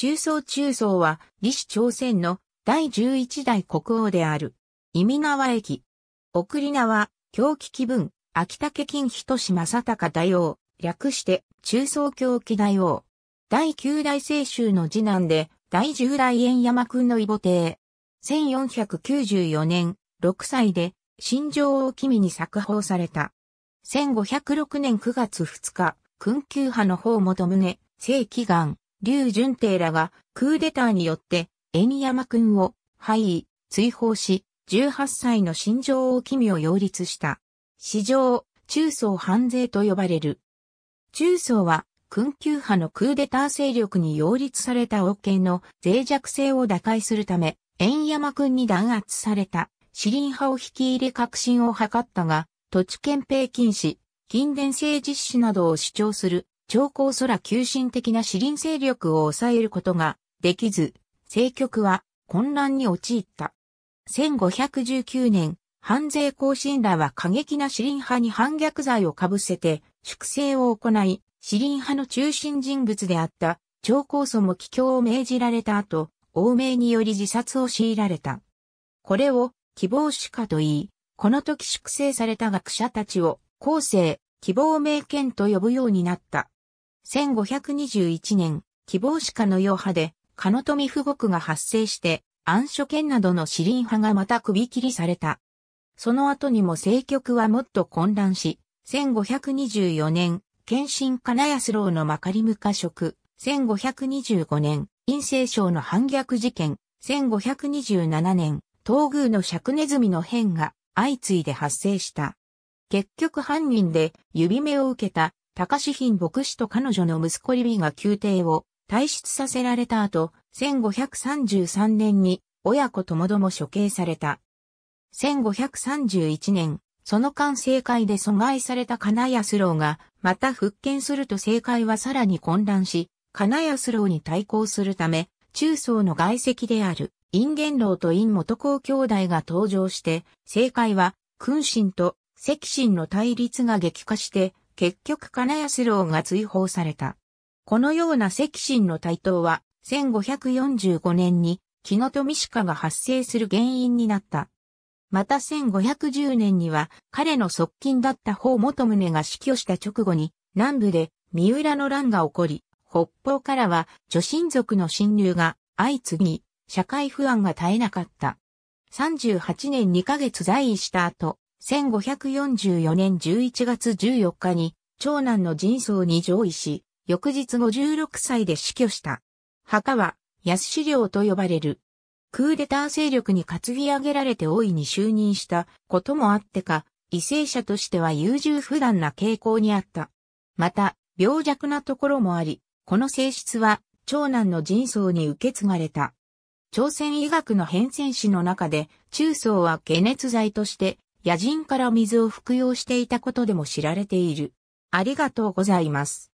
中層中層は、李氏朝鮮の第十一代国王である。意味縄駅。送り縄、狂気気分、秋竹金人志正隆大王、略して、中層狂気大王。第九代清州の次男で、第十0代円山君の異母帝。1494年、6歳で、新城を君に作法された。1506年9月2日、君宮派の方元宗、正祈願、劉淳帝らがクーデターによって円山君を廃位、追放し、18歳の新城王君を擁立した。史上、中層反税と呼ばれる。中層は、君級派のクーデター勢力に擁立された王権の脆弱性を打開するため、円山君に弾圧された、シリン派を引き入れ革新を図ったが、土地憲兵禁止、禁伝政実施などを主張する超高空急進的な死輪勢力を抑えることができず、政局は混乱に陥った。1519年、反税行進らは過激な死輪派に反逆罪をかぶせて粛清を行い、死輪派の中心人物であった超高祖も帰郷を命じられた後、欧米により自殺を強いられた。これを希望主家と言い、この時粛清された学者たちを後世、希望名権と呼ぶようになった。1521年、希望鹿の余派で、カノトミ富国が発生して、暗所剣などの死林派がまた首切りされた。その後にも政局はもっと混乱し、1524年、謙信金安郎のまかりむか職、1525年、陰性省の反逆事件、1527年、東宮の釈ネズミの変が相次いで発生した。結局犯人で指目を受けた高志品牧師と彼女の息子リビが宮廷を退出させられた後、1533年に親子ともども処刑された。1531年、その間政界で阻害された金安郎が、また復権すると政界はさらに混乱し、金安郎に対抗するため、中層の外籍である、陰元老と陰元公兄弟が登場して、政界は、君臣と赤臣の対立が激化して、結局金安郎が追放された。このような赤心の台頭は、1545年に、木の富鹿が発生する原因になった。また1510年には、彼の側近だった方元宗が死去した直後に、南部で三浦の乱が起こり、北方からは女神族の侵入が相次ぎ、社会不安が絶えなかった。38年2ヶ月在位した後、1544年11月14日に、長男の人相に上位し、翌日56歳で死去した。墓は、安資料と呼ばれる。クーデター勢力に担ぎ上げられて大いに就任したこともあってか、異性者としては優柔不断な傾向にあった。また、病弱なところもあり、この性質は、長男の人相に受け継がれた。朝鮮医学の変遷史の中で、中層は解熱剤として野人から水を服用していたことでも知られている。ありがとうございます。